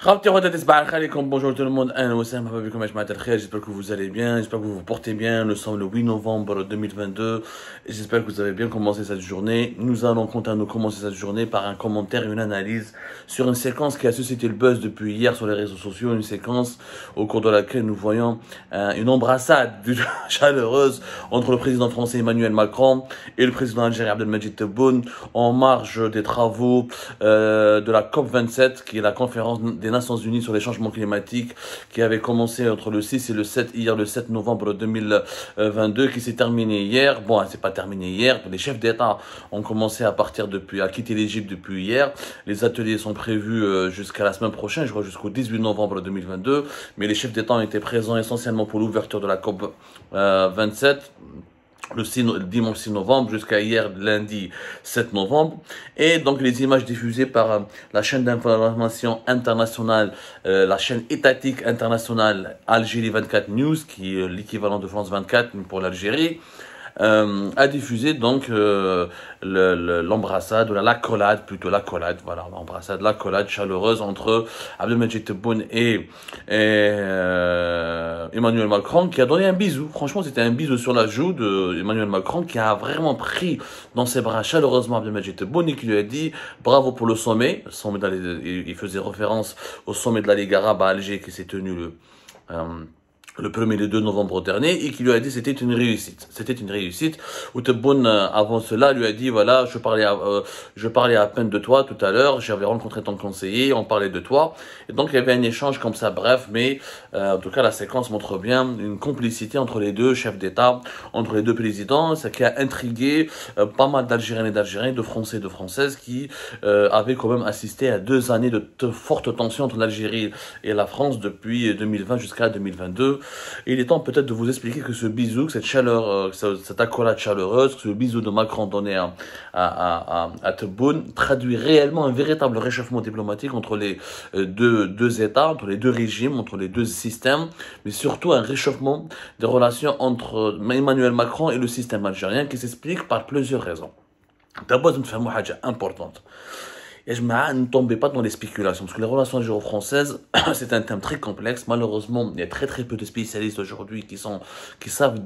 Bonjour tout le monde, j'espère que vous allez bien, j'espère que vous vous portez bien. Nous sommes le 8 novembre 2022 j'espère que vous avez bien commencé cette journée. Nous allons continuer nous commencer cette journée par un commentaire et une analyse sur une séquence qui a suscité le buzz depuis hier sur les réseaux sociaux. Une séquence au cours de laquelle nous voyons euh, une embrassade chaleureuse entre le président français Emmanuel Macron et le président algérien Abdelmajid Tebboune en marge des travaux euh, de la COP27 qui est la conférence des des Nations Unies sur les changements climatiques qui avait commencé entre le 6 et le 7, hier le 7 novembre 2022, qui s'est terminé hier. Bon, c'est pas terminé hier. Les chefs d'État ont commencé à partir depuis, à quitter l'Égypte depuis hier. Les ateliers sont prévus euh, jusqu'à la semaine prochaine, je crois jusqu'au 18 novembre 2022. Mais les chefs d'État ont été présents essentiellement pour l'ouverture de la COP 27. Euh, le 6, dimanche 6 novembre jusqu'à hier lundi 7 novembre et donc les images diffusées par euh, la chaîne d'information internationale euh, la chaîne étatique internationale Algérie 24 News qui est euh, l'équivalent de France 24 pour l'Algérie euh, a diffusé donc l'embrassade, euh, le, le, la collade plutôt collade voilà, l'embrassade, la collade chaleureuse entre Abdelmajid Tebboune et, euh, Emmanuel Macron qui a donné un bisou. Franchement, c'était un bisou sur la joue de Emmanuel Macron qui a vraiment pris dans ses bras chaleureusement Abdelmajid Tebboune et qui lui a dit bravo pour le sommet. sommet il faisait référence au sommet de la Ligue arabe à Alger qui s'est tenu le. Euh, le 1er et le 2 novembre dernier et qui lui a dit c'était une réussite. C'était une réussite. Outebbon, euh, avant cela, lui a dit voilà, je parlais à, euh, je parlais à peine de toi tout à l'heure, j'avais rencontré ton conseiller, on parlait de toi. Et donc il y avait un échange comme ça, bref, mais euh, en tout cas la séquence montre bien une complicité entre les deux chefs d'État, entre les deux présidents, ce qui a intrigué pas mal d'Algériens et d'Algériens, de Français et de Françaises qui avaient quand même assisté à deux années de forte tension entre l'Algérie et la France depuis 2020 jusqu'à 2022. Il est temps peut-être de vous expliquer que ce bisou, que cette chaleur, euh, cette accolade chaleureuse, que ce bisou de Macron donné à, à, à, à traduit réellement un véritable réchauffement diplomatique entre les euh, deux, deux États, entre les deux régimes, entre les deux systèmes, mais surtout un réchauffement des relations entre Emmanuel Macron et le système algérien qui s'explique par plusieurs raisons. D'abord, une une chose importante. Et je ne tombez pas dans les spéculations, parce que les relations géo-françaises, c'est un thème très complexe. Malheureusement, il y a très très peu de spécialistes aujourd'hui qui qui savent,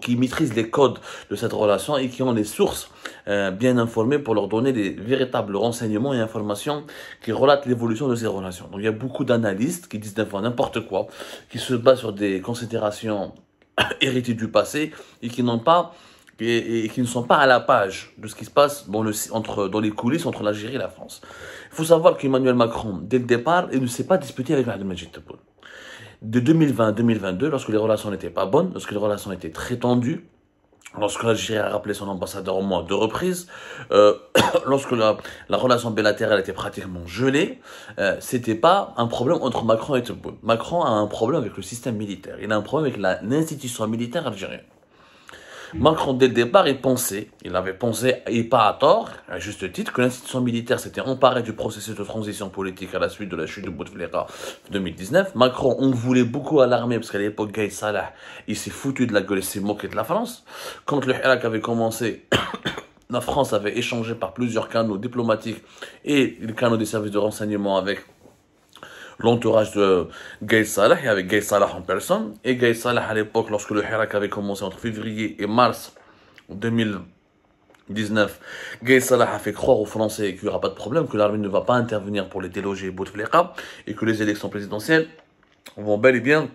qui maîtrisent les codes de cette relation et qui ont les sources euh, bien informées pour leur donner des véritables renseignements et informations qui relatent l'évolution de ces relations. Donc il y a beaucoup d'analystes qui disent n'importe quoi, qui se basent sur des considérations héritées du passé et qui n'ont pas et, qui ne sont pas à la page de ce qui se passe dans, le, entre, dans les coulisses entre l'Algérie et la France. Il faut savoir qu'Emmanuel Macron, dès le départ, il ne s'est pas disputé avec Abdelmajid Tebboune. De 2020 à 2022, lorsque les relations n'étaient pas bonnes, lorsque les relations étaient très tendues, lorsque l'Algérie a rappelé son ambassadeur au moins deux reprises, euh, lorsque la, relation bilatérale était pratiquement gelée, euh, c'était pas un problème entre Macron et Tebboune. Macron a un problème avec le système militaire, il a un problème avec l'institution militaire algérienne. Macron, dès le départ, il pensait, il avait pensé, et pas à tort, à juste titre, que l'institution militaire s'était emparée du processus de transition politique à la suite de la chute de Bouteflika en 2019. Macron, on voulait beaucoup à l'armée, parce qu'à l'époque, Gaï Salah, il s'est foutu de la gueule, et s'est moqué de la France. Quand le Hirak avait commencé... la France avait échangé par plusieurs canaux diplomatiques et les canaux des services de renseignement avec l'entourage de Gay Salah, et avec Gay Salah en personne. Et Gay Salah, à l'époque, lorsque le Hirak avait commencé entre février et mars 2019, Gay Salah a fait croire aux Français qu'il n'y aura pas de problème, que l'armée ne va pas intervenir pour les déloger Bouteflika, et que les élections présidentielles vont bel et bien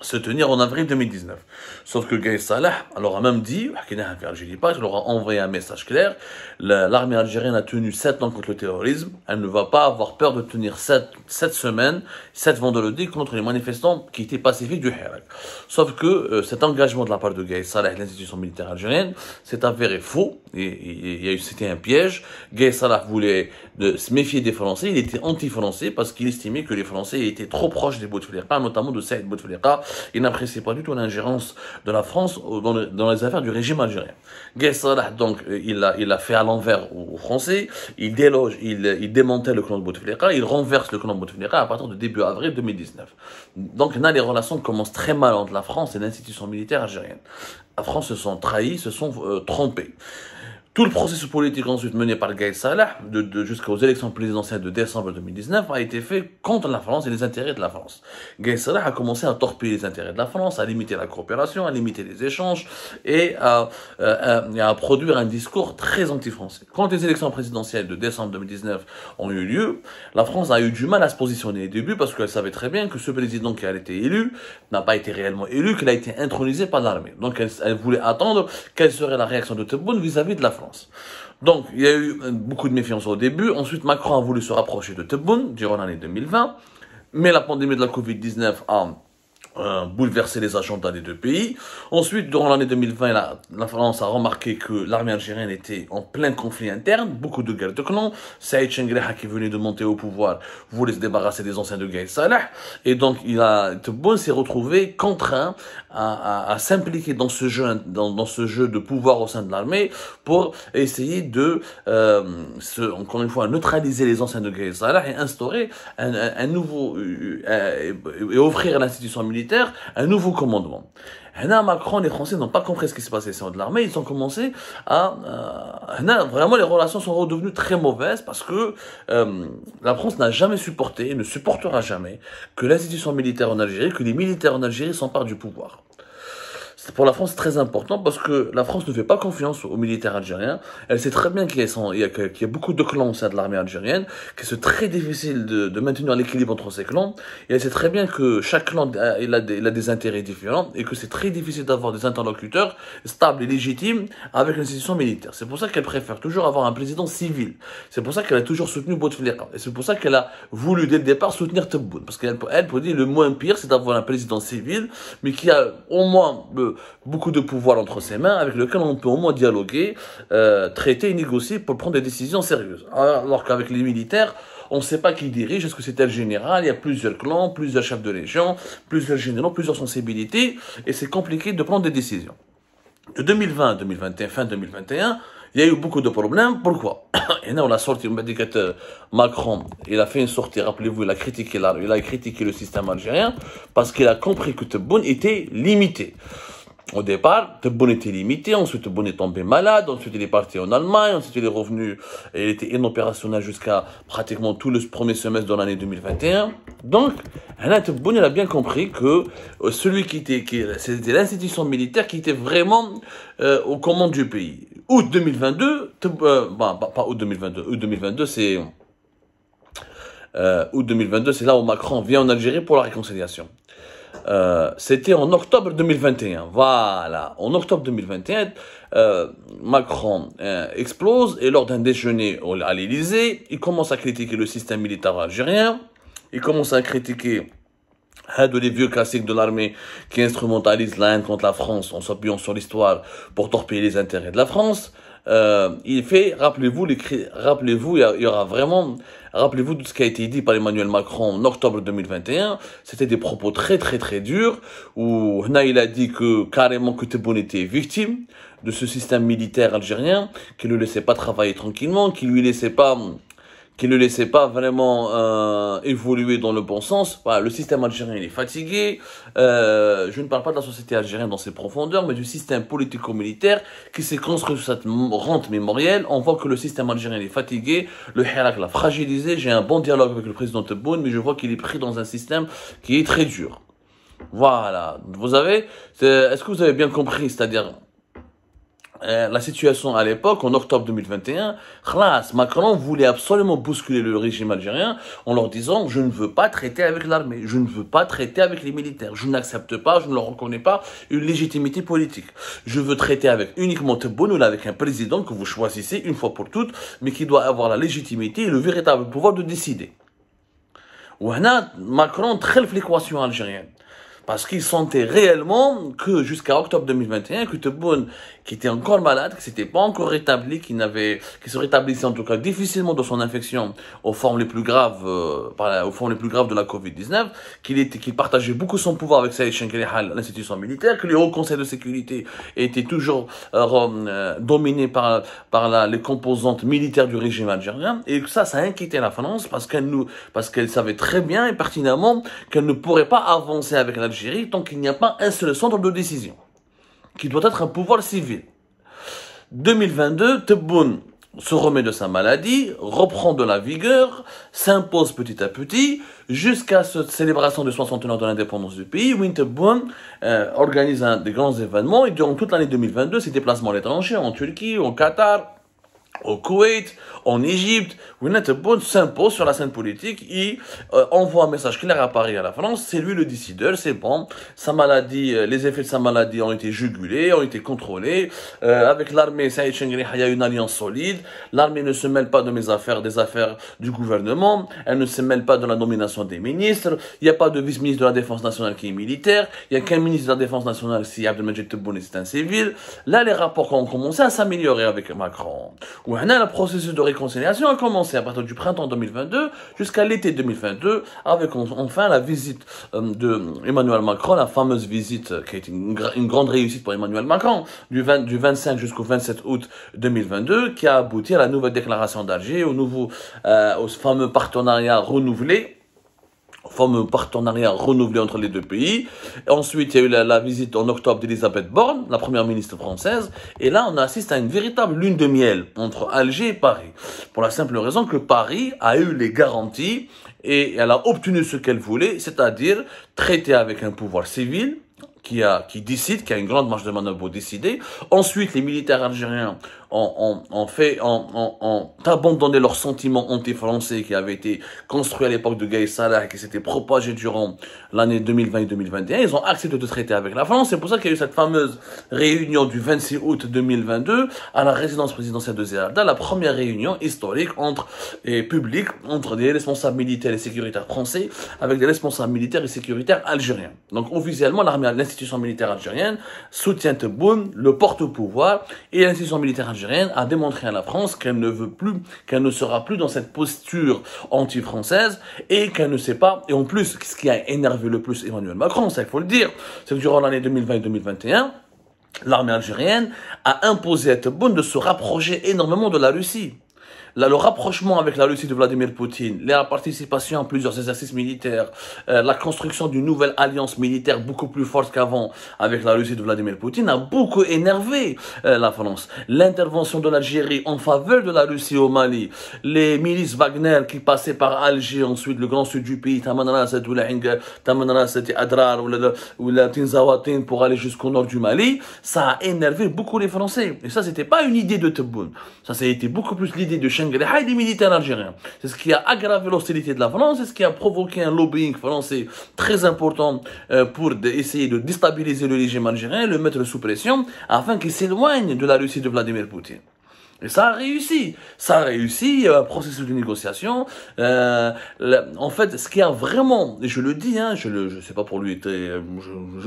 se tenir en avril 2019. Sauf que Gaïs Salah alors a même dit, je dis pas, je leur a envoyé un message clair, l'armée algérienne a tenu sept ans contre le terrorisme, elle ne va pas avoir peur de tenir 7, 7 semaines, 7 vendredis contre les manifestants qui étaient pacifiques du Hirak. Sauf que euh, cet engagement de la part de Gaïs Salah et l'institution militaire algérienne s'est avéré faux, et, et, et c'était un piège. Gaïs Salah voulait de, se méfier des Français, il était anti-français parce qu'il estimait que les Français étaient trop proches des Bouteflika, notamment de Saïd Bouteflika, il n'apprécie pas du tout l'ingérence de la France dans, les affaires du régime algérien. Gay donc, euh, il l'a a fait à l'envers aux Français, il déloge, il, euh, il le clan de Bouteflika, il renverse le clan de Bouteflika à partir de début avril 2019. Donc là, les relations commencent très mal entre la France et l'institution militaire algérienne. La France se sont trahie, se sont euh, trompée. Tout le processus politique ensuite mené par Gaël Salah de, de, jusqu'aux élections présidentielles de décembre 2019 a été fait contre la France et les intérêts de la France. Gaël Salah a commencé à torpiller les intérêts de la France, à limiter la coopération, à limiter les échanges et à, euh, euh, à, produire un discours très anti-français. Quand les élections présidentielles de décembre 2019 ont eu lieu, la France a eu du mal à se positionner au début parce qu'elle savait très bien que ce président qui a été élu n'a pas été réellement élu, qu'il a été intronisé par l'armée. Donc elle, elle voulait attendre quelle serait la réaction de Tebboune vis-à-vis de la France. Donc, il y a eu beaucoup de méfiance au début. Ensuite, Macron a voulu se rapprocher de Tebboune durant l'année 2020. Mais la pandémie de la Covid-19 a bouleverser les agendas des deux pays. Ensuite, durant l'année 2020, la, France a remarqué que l'armée algérienne était en plein conflit interne, beaucoup de guerres de clans. Saïd Chengreha, qui venait de monter au pouvoir, voulait se débarrasser des anciens de Gaïd Salah. Et donc, il a, s'est retrouvé contraint à, à, à s'impliquer dans ce jeu, dans, dans, ce jeu de pouvoir au sein de l'armée pour essayer de, euh, se, encore une fois, neutraliser les anciens de Gaïd Salah et instaurer un, un, nouveau, euh, euh et offrir à l'institution militaire un nouveau commandement. à Macron, les Français n'ont pas compris ce qui s'est passé au sein de l'armée. Ils ont commencé à, euh, vraiment, les relations sont redevenues très mauvaises parce que euh, la France n'a jamais supporté et ne supportera jamais que l'institution militaire en Algérie, que les militaires en Algérie s'emparent du pouvoir pour la France, c'est très important parce que la France ne fait pas confiance aux militaires algériens. Elle sait très bien qu'il y, a, beaucoup de clans au sein de l'armée algérienne, qu'il c'est très difficile de, maintenir l'équilibre entre ces clans. Et elle sait très bien que chaque clan a, il a, des, intérêts différents et que c'est très difficile d'avoir des interlocuteurs stables et légitimes avec une institution militaire. C'est pour ça qu'elle préfère toujours avoir un président civil. C'est pour ça qu'elle a toujours soutenu Bouteflika. Et c'est pour ça qu'elle a voulu dès le départ soutenir Tebboune. Parce qu'elle elle, peut dire le moins pire, c'est d'avoir un président civil, mais qui a au moins... Euh, beaucoup de pouvoir entre ses mains, avec lequel on peut au moins dialoguer, euh, traiter et négocier pour prendre des décisions sérieuses. Alors qu'avec les militaires, on ne sait pas qui dirige, est-ce que c'est tel général, il y a plusieurs clans, plusieurs chefs de légion, plusieurs généraux, plusieurs sensibilités, et c'est compliqué de prendre des décisions. De 2020 à 2021, fin 2021, il y a eu beaucoup de problèmes. Pourquoi Et là, on a sorti, on m'a dit que euh, Macron, il a fait une sortie, rappelez-vous, il a critiqué il a critiqué le système algérien parce qu'il a compris que Tebboune était limité au départ, Tebboun était limité, ensuite Tebboun est tombé malade, ensuite il est parti en Allemagne, ensuite il est revenu, et il était inopérationnel jusqu'à pratiquement tout le premier semestre de l'année 2021. Donc, Tebboun, a bien compris que euh, celui qui était, c'était l'institution militaire qui était vraiment au euh, aux commandes du pays. Août 2022, euh, bah, bah, pas 2022, 2022 c'est... août 2022, c'est là où Macron vient en Algérie pour la réconciliation. Euh, c'était en octobre 2021. Voilà, en octobre 2021, euh, Macron euh, explose et lors d'un déjeuner à l'Élysée, il commence à critiquer le système militaire algérien, il commence à critiquer un de les vieux classiques de l'armée qui instrumentalise l'Inde contre la France en s'appuyant sur l'histoire pour torpiller les intérêts de la France. Euh, il fait, rappelez-vous, rappelez-vous, il y aura vraiment, rappelez-vous de ce qui a été dit par Emmanuel Macron en octobre 2021, c'était des propos très très très durs, où là, il a dit que carrément que Tebboune était victime de ce système militaire algérien, qui ne le laissait pas travailler tranquillement, qui lui laissait pas qui ne laissait pas vraiment euh, évoluer dans le bon sens. Voilà, le système algérien il est fatigué. Euh, je ne parle pas de la société algérienne dans ses profondeurs, mais du système politico-militaire qui s'est construit sur cette rente mémorielle. On voit que le système algérien est fatigué. Le Hirak l'a fragilisé. J'ai un bon dialogue avec le président Tebboune, mais je vois qu'il est pris dans un système qui est très dur. Voilà. Vous avez, est-ce que vous avez bien compris C'est-à-dire, euh, la situation à l'époque, en octobre 2021, classe Macron voulait absolument bousculer le régime algérien en leur disant je ne veux pas traiter avec l'armée, je ne veux pas traiter avec les militaires, je n'accepte pas, je ne leur reconnais pas une légitimité politique. Je veux traiter avec uniquement ou avec un président que vous choisissez une fois pour toutes, mais qui doit avoir la légitimité et le véritable pouvoir de décider. Ouana, Macron trève l'équation algérienne parce qu'il sentait réellement que jusqu'à octobre 2021, que Tebboune qui était encore malade, qui s'était pas encore rétabli, qui n'avait, qui se rétablissait en tout cas difficilement de son infection aux formes les plus graves, euh, par formes les plus graves de la Covid-19, qu'il était, qu'il partageait beaucoup son pouvoir avec Saïd Shenkelihal, l'institution militaire, que le Haut Conseil de sécurité était toujours euh, euh dominé par, par la, les composantes militaires du régime algérien, et ça, ça inquiétait la France parce qu'elle nous, parce qu'elle savait très bien et pertinemment qu'elle ne pourrait pas avancer avec l'Algérie tant qu'il n'y a pas un seul centre de décision qui doit être un pouvoir civil. 2022, Tebboune se remet de sa maladie, reprend de la vigueur, s'impose petit à petit, jusqu'à cette célébration de 60 ans de l'indépendance du pays, Winterbourne euh, organise des grands événements et durant toute l'année 2022, ses déplacements à l'étranger, en Turquie, au Qatar, au Koweït, en Égypte, où Bonne s'impose sur la scène politique et euh, envoie un message clair à Paris et à la France, c'est lui le décideur, c'est bon, sa maladie, euh, les effets de sa maladie ont été jugulés, ont été contrôlés, euh, avec l'armée, Saïd il y a une alliance solide, l'armée ne se mêle pas de mes affaires, des affaires du gouvernement, elle ne se mêle pas de la nomination des ministres, il n'y a pas de vice-ministre de la Défense nationale qui est militaire, il n'y a qu'un ministre de la Défense nationale, si Abdelmajid Tebboune c'est un civil, là les rapports ont commencé à s'améliorer avec Macron. Où le processus de réconciliation a commencé à partir du printemps 2022 jusqu'à l'été 2022, avec enfin la visite euh, de Emmanuel Macron, la fameuse visite euh, qui a une, grande réussite pour Emmanuel Macron, du, du 25 jusqu'au 27 août 2022, qui a abouti à la nouvelle déclaration d'Alger, au nouveau, euh, au fameux partenariat renouvelé fameux partenariat renouvelé entre les deux pays. ensuite, il y a eu la, visite en octobre d'Elisabeth Borne, la première ministre française, et là, on assiste à une véritable lune de miel entre Alger et Paris, pour la simple raison que Paris a eu les garanties et elle a obtenu ce qu'elle voulait, c'est-à-dire traiter avec un pouvoir civil qui, a, qui décide, qui a une grande marge de manœuvre pour Ensuite, les militaires algériens ont, fait, ont, abandonné leurs sentiments anti-français qui avaient été construits à l'époque de Gay Salah, qui s'étaient propagés durant l'année 2020 et 2021. Ils ont accepté de traiter avec la France. C'est pour ça qu'il y a eu cette fameuse réunion du 26 août 2022 à la résidence présidentielle de Zéalda, la première réunion historique entre et publique entre des responsables militaires et sécuritaires français avec des responsables militaires et sécuritaires algériens. Donc officiellement, l'armée, l'institution militaire algérienne soutient Tebboune, le porte-pouvoir et l'institution militaire algérienne a démontré à la France qu'elle ne veut plus, qu'elle ne sera plus dans cette posture anti-française et qu'elle ne sait pas. Et en plus, ce qui a énervé le plus Emmanuel Macron, ça il faut le dire, c'est que durant l'année 2020-2021, l'armée algérienne a imposé à Tebboune de se rapprocher énormément de la Russie le rapprochement avec la Russie de Vladimir Poutine, la participation à plusieurs exercices militaires, euh, la construction d'une nouvelle alliance militaire beaucoup plus forte qu'avant avec la Russie de Vladimir Poutine a beaucoup énervé euh, la France. L'intervention de l'Algérie en faveur de la Russie au Mali, les milices Wagner qui passaient par Alger, ensuite le grand sud du pays, Adrar ou la Tinzawatin pour aller jusqu'au nord du Mali, ça a énervé beaucoup les Français. Et ça, c'était pas une idée de Tebboune. Ça, c'était a été beaucoup plus l'idée de Chen algériens. C'est ce qui a aggravé l'hostilité de la France, c'est ce qui a provoqué un lobbying français très important euh, pour essayer de déstabiliser le régime algérien, le mettre sous pression, afin qu'il s'éloigne de la Russie de Vladimir Poutine. Et ça a réussi. Ça a réussi, il y a un processus de négociation. Euh, en fait, ce qui a vraiment, et je le dis, hein, je ne je sais pas pour lui, euh,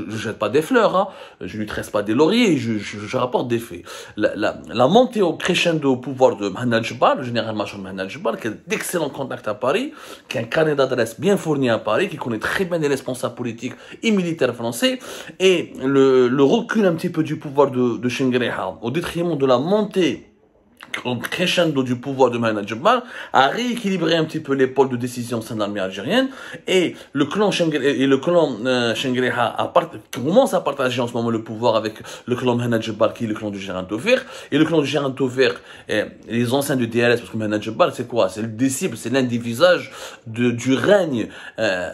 je jette pas des fleurs, hein, je lui tresse pas des lauriers, je, je, rapporte des faits. La, la, la, montée au crescendo au pouvoir de Mahnal le général Machon Mahnal qui a d'excellents contacts à Paris, qui a un carnet d'adresse bien fourni à Paris, qui connaît très bien les responsables politiques et militaires français, et le, recul un petit peu du pouvoir de, de au détriment de la montée crescendo du pouvoir de Mahana a rééquilibré un petit peu les pôles de décision au sein de l'armée algérienne et le clan et le clan euh, commence à partager en ce moment le pouvoir avec le clan Mahana qui est le clan du général Taufir et le clan du Gérant et euh, les anciens du DRS parce que Mahana c'est quoi c'est le disciple c'est l'un des visages de, du règne euh,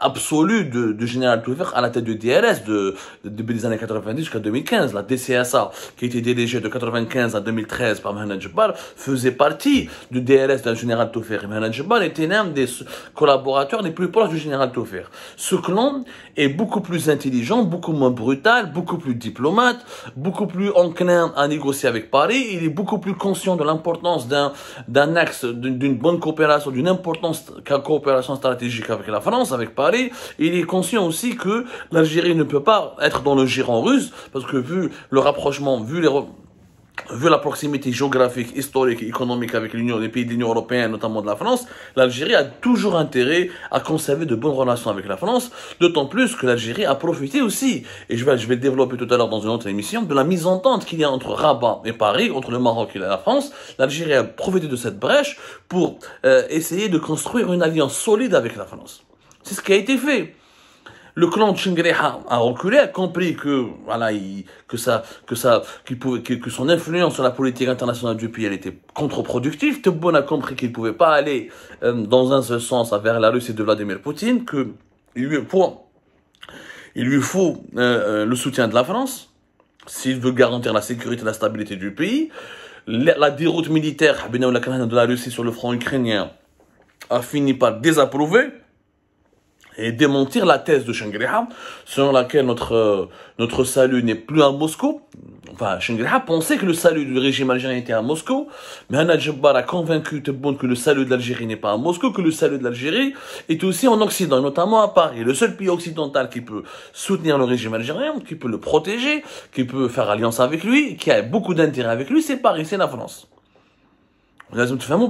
absolu de, de général Taufir à la tête du DRS de, les les années 90 jusqu'à 2015 la DCSA qui a été de 95 à 2013 par Mohamed faisait partie du DLS d'un général Taufer. Mohamed était l'un des collaborateurs les plus proches du général Taufer. Ce clan est beaucoup plus intelligent, beaucoup moins brutal, beaucoup plus diplomate, beaucoup plus enclin à négocier avec Paris. Il est beaucoup plus conscient de l'importance d'un, d'un axe, d'une bonne coopération, d'une importance qu'une coopération stratégique avec la France, avec Paris. Il est conscient aussi que l'Algérie ne peut pas être dans le giron russe parce que vu le rapprochement, vu les vu la proximité géographique, historique et économique avec l'Union, les pays de l'Union européenne, notamment de la France, l'Algérie a toujours intérêt à conserver de bonnes relations avec la France, d'autant plus que l'Algérie a profité aussi, et je vais, je vais développer tout à l'heure dans une autre émission, de la mise en tente qu'il y a entre Rabat et Paris, entre le Maroc et la France. L'Algérie a profité de cette brèche pour euh, essayer de construire une alliance solide avec la France. C'est ce qui a été fait le clan Chingreha a reculé, a compris que voilà, que ça, que ça, qu'il pouvait, que, son influence sur la politique internationale du pays, elle était contre-productive. Tebboune a compris qu'il pouvait pas aller euh, dans un seul sens vers la Russie de Vladimir Poutine, que il lui faut, il lui faut euh, euh, le soutien de la France s'il veut garantir la sécurité et la stabilité du pays. La, déroute militaire de la Russie sur le front ukrainien a fini par désapprouver et démentir la thèse de Shangri-La selon laquelle notre euh, notre salut n'est plus à Moscou. Enfin, shangri pensait que le salut du régime algérien était à Moscou, mais Anna a convaincu Tebboune que le salut de l'Algérie n'est pas à Moscou, que le salut de l'Algérie est aussi en Occident, notamment à Paris. Le seul pays occidental qui peut soutenir le régime algérien, qui peut le protéger, qui peut faire alliance avec lui, qui a beaucoup d'intérêt avec lui, c'est Paris, c'est la France pour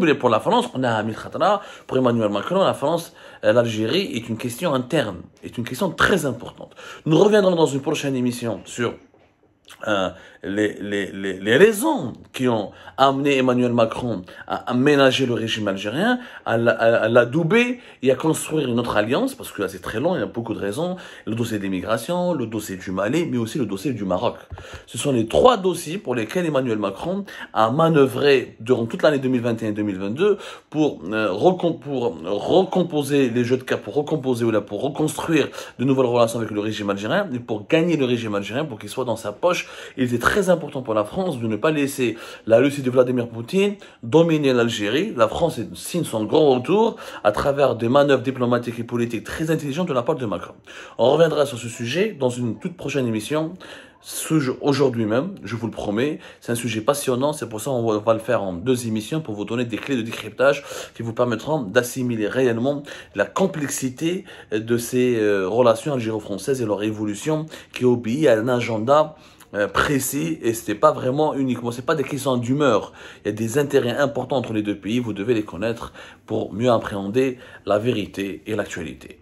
la pour la France, on a Amir Khatra, pour Emmanuel Macron, la France, euh, l'Algérie est une question interne, est une question très importante. Nous reviendrons dans une prochaine émission sur euh, les, les, les, raisons qui ont amené Emmanuel Macron à, aménager le régime algérien, à, l'adouber et à construire une autre alliance, parce que là c'est très long, il y a beaucoup de raisons, le dossier des migrations, le dossier du Mali, mais aussi le dossier du Maroc. Ce sont les trois dossiers pour lesquels Emmanuel Macron a manœuvré durant toute l'année 2021-2022 pour, euh, pour recomposer les jeux de cartes, pour recomposer ou là, pour reconstruire de nouvelles relations avec le régime algérien, et pour gagner le régime algérien, pour qu'il soit dans sa poche. Il était très important pour la France de ne pas laisser la Russie de Vladimir Poutine dominer l'Algérie. La France signe son grand retour à travers des manœuvres diplomatiques et politiques très intelligentes de la part de Macron. On reviendra sur ce sujet dans une toute prochaine émission. Aujourd'hui même, je vous le promets, c'est un sujet passionnant, c'est pour ça qu'on va le faire en deux émissions pour vous donner des clés de décryptage qui vous permettront d'assimiler réellement la complexité de ces euh, relations algéro-françaises et leur évolution qui obéit à un agenda euh, précis et c'était pas vraiment uniquement, c'est pas des questions d'humeur. Il y a des intérêts importants entre les deux pays, vous devez les connaître pour mieux appréhender la vérité et l'actualité.